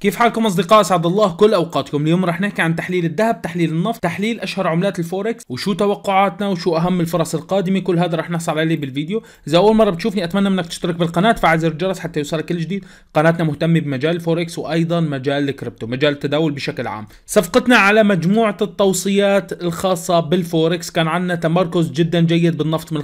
كيف حالكم اصدقاء اسعد الله كل اوقاتكم اليوم رح نحكي عن تحليل الذهب تحليل النفط تحليل اشهر عملات الفوركس وشو توقعاتنا وشو اهم الفرص القادمه كل هذا رح نحصل عليه بالفيديو اذا اول مره بتشوفني اتمنى منك تشترك بالقناه تفعل زر الجرس حتى يوصلك كل جديد قناتنا مهتمه بمجال الفوركس وايضا مجال الكريبتو مجال التداول بشكل عام صفقتنا على مجموعه التوصيات الخاصه بالفوركس كان عندنا تمركز جدا جيد بالنفط من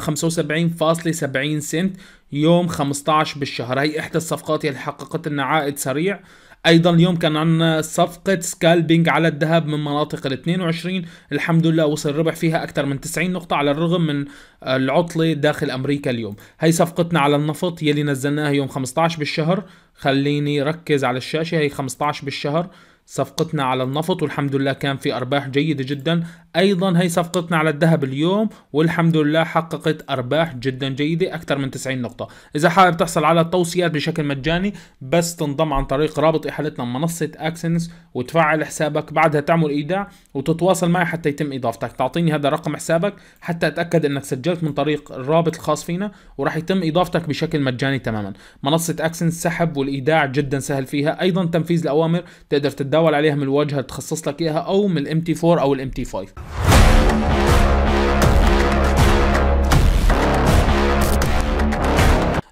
75.70 سنت يوم 15 بالشهر هي احدى الصفقات اللي حققت لنا عائد سريع ايضا اليوم كان عندنا صفقه سكالبينج على الذهب من مناطق ال 22 الحمد لله وصل ربح فيها اكثر من 90 نقطه على الرغم من العطله داخل امريكا اليوم هي صفقتنا على النفط يلي نزلناها يوم 15 بالشهر خليني ركز على الشاشه هي 15 بالشهر صفقتنا على النفط والحمد لله كان في ارباح جيده جدا ايضا هي صفقتنا على الذهب اليوم والحمد لله حققت ارباح جدا جيده اكثر من 90 نقطه اذا حابب تحصل على التوصيات بشكل مجاني بس تنضم عن طريق رابط احالتنا منصه اكسنس وتفعل حسابك بعدها تعمل ايداع وتتواصل معي حتى يتم اضافتك تعطيني هذا رقم حسابك حتى اتاكد انك سجلت من طريق الرابط الخاص فينا وراح يتم اضافتك بشكل مجاني تماما منصه اكسنس سحب والايداع جدا سهل فيها ايضا تنفيذ الاوامر تقدر تتداول عليها من الواجهه تخصص لك اياها او من الام تي 4 او الام تي 5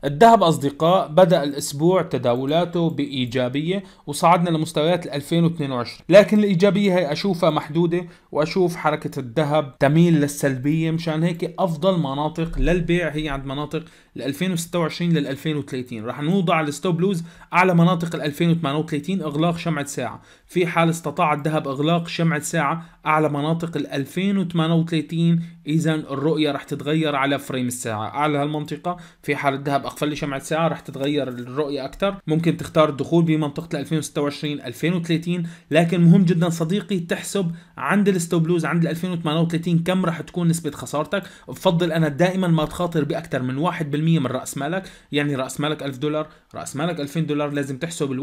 الذهب أصدقاء بدأ الأسبوع تداولاته بإيجابية وصعدنا لمستويات 2022 لكن الإيجابية هي أشوفها محدودة وأشوف حركة الذهب تميل للسلبية مشان هيك أفضل مناطق للبيع هي عند مناطق 2026 لل 2030 رح نوضع الستوب لوز على مناطق ال 2038 إغلاق شمعة ساعة في حال استطاع الذهب إغلاق شمعة ساعة أعلى مناطق ال 2038 اذا الرؤيه راح تتغير على فريم الساعه اعلى هالمنطقه في حال الذهب اقفل لي شمعه ساعه راح تتغير الرؤيه اكثر ممكن تختار الدخول بمنطقه 2026 2030 لكن مهم جدا صديقي تحسب عند الستوب لوز عند 2038 كم راح تكون نسبه خسارتك بفضل انا دائما ما تخاطر باكثر من 1% من راس مالك يعني راس مالك 1000 دولار راس مالك 2000 دولار لازم تحسب ال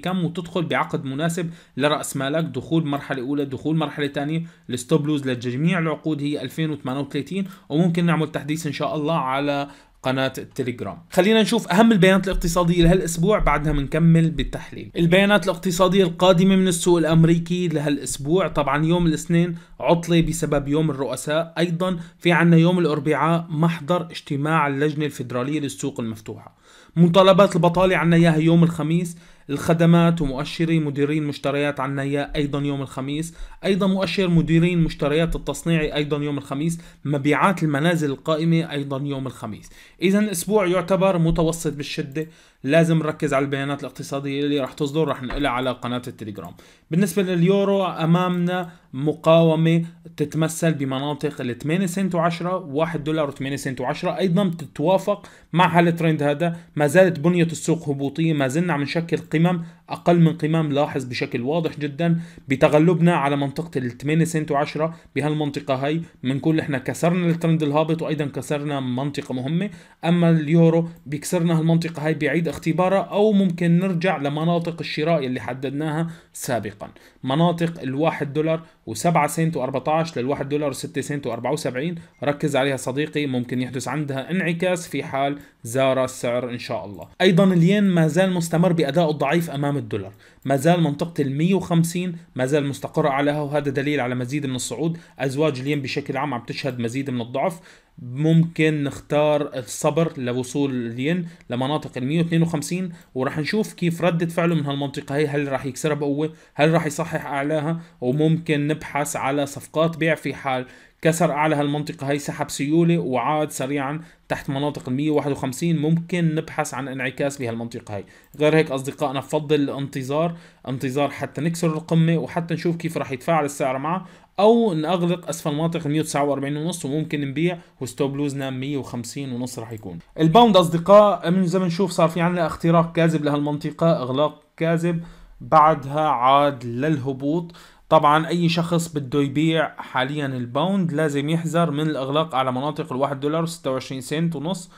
1% كم وتدخل بعقد مناسب لراس مالك دخول مرحله اولى دخول مرحله ثانيه الستوب لوز لجميع العقود هي 2000 2038 وممكن نعمل تحديث ان شاء الله على قناة التليجرام خلينا نشوف أهم البيانات الاقتصادية لهالأسبوع بعدها بنكمل بالتحليل البيانات الاقتصادية القادمة من السوق الأمريكي لهالأسبوع طبعا يوم الاثنين عطلة بسبب يوم الرؤساء أيضا في عنا يوم الأربعاء محضر اجتماع اللجنة الفيدرالية للسوق المفتوحة مطالبات البطالة عنا إياها يوم الخميس الخدمات ومؤشري مديرين مشتريات عنا اياه ايضا يوم الخميس ايضا مؤشر مديرين مشتريات التصنيعي ايضا يوم الخميس مبيعات المنازل القائمه ايضا يوم الخميس اذا اسبوع يعتبر متوسط بالشده لازم نركز على البيانات الاقتصاديه اللي راح تصدر راح نقلها على قناه التليجرام بالنسبه لليورو امامنا مقاومه تتمثل بمناطق ال 8 سنت و10 1 دولار و8 سنت و10 ايضا تتوافق مع هالترند هذا ما زالت بنيه السوق هبوطيه ما زلنا عم نشكل القمم اقل من قمم لاحظ بشكل واضح جدا بتغلبنا على منطقه ال 8 سنت و10 بهالمنطقه هي بنكون احنا كسرنا الترند الهابط وايضا كسرنا منطقه مهمه اما اليورو بيكسرنا هالمنطقه هي بيعيد اختبارها او ممكن نرجع لمناطق الشراء اللي حددناها سابقا مناطق ال1 دولار و7 سنت و14 لل1 دولار و6 سنت و74 ركز عليها صديقي ممكن يحدث عندها انعكاس في حال زار السعر ان شاء الله ايضا الين ما زال مستمر الض ضعيف امام الدولار ما زال منطقه ال 150 ما زال مستقرة عليها وهذا دليل على مزيد من الصعود ازواج الين بشكل عام عم تشهد مزيد من الضعف ممكن نختار الصبر لوصول الين لمناطق ال 152 وراح نشوف كيف ردة فعله من هالمنطقة هي هل راح يكسرها بقوة هل راح يصحح أعلاها وممكن نبحث على صفقات بيع في حال كسر أعلى هالمنطقة هي سحب سيولة وعاد سريعا تحت مناطق ال 151 ممكن نبحث عن انعكاس بهالمنطقة هي غير هيك أصدقائنا بفضل الانتظار انتظار حتى نكسر القمة وحتى نشوف كيف راح يتفاعل السعر معه او اغلق اسفل مناطق 149 ونص وممكن نبيع وستوب لوزنا نعم 150 ونص راح يكون الباوند اصدقاء من زمان نشوف صار في عندنا اختراق كاذب لهالمنطقه اغلاق كاذب بعدها عاد للهبوط طبعا اي شخص بده يبيع حاليا الباوند لازم يحذر من الاغلاق على مناطق ال1 دولار و 26 سنت ونص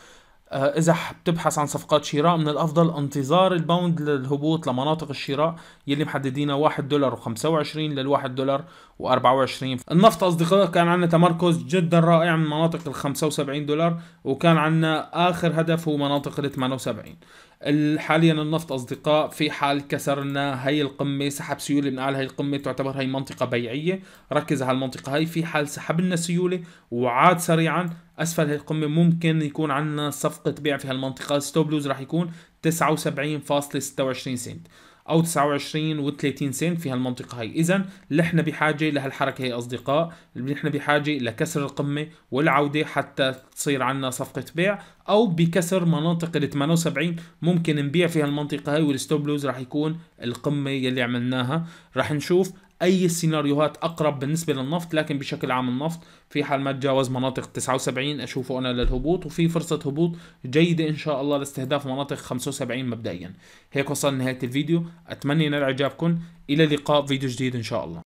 آه، اذا بتبحث عن صفقات شراء من الافضل انتظار الباوند للهبوط لمناطق الشراء يلي محددينها 1 دولار و25 لل1 دولار و24 النفط اصدقاء كان عندنا تمركز جدا رائع من مناطق ال 75 دولار وكان عندنا اخر هدف هو مناطق ال 78 حاليا النفط اصدقاء في حال كسرنا هي القمه سحب سيوله من اعلى هي القمه تعتبر هي منطقه بيعيه ركز على المنطقه هي في حال سحب لنا سيوله وعاد سريعا اسفل هي القمه ممكن يكون عندنا صفقه بيع في هالمنطقه ستوب لوز راح يكون 79.26 سنت او 29 و30 سنت في هالمنطقه هي اذا نحن بحاجه لهالحركه هي اصدقاء نحن بحاجه لكسر القمه والعوده حتى تصير عندنا صفقه بيع او بكسر مناطق ال 78 ممكن نبيع في هالمنطقه هاي والستوب لوز راح يكون القمه يلي عملناها راح نشوف اي السيناريوهات اقرب بالنسبه للنفط لكن بشكل عام النفط في حال ما تجاوز مناطق 79 اشوفه انا للهبوط وفي فرصه هبوط جيده ان شاء الله لاستهداف مناطق 75 مبدئيا هيك وصلنا نهايه الفيديو اتمنى ينال اعجابكم الى اللقاء فيديو جديد ان شاء الله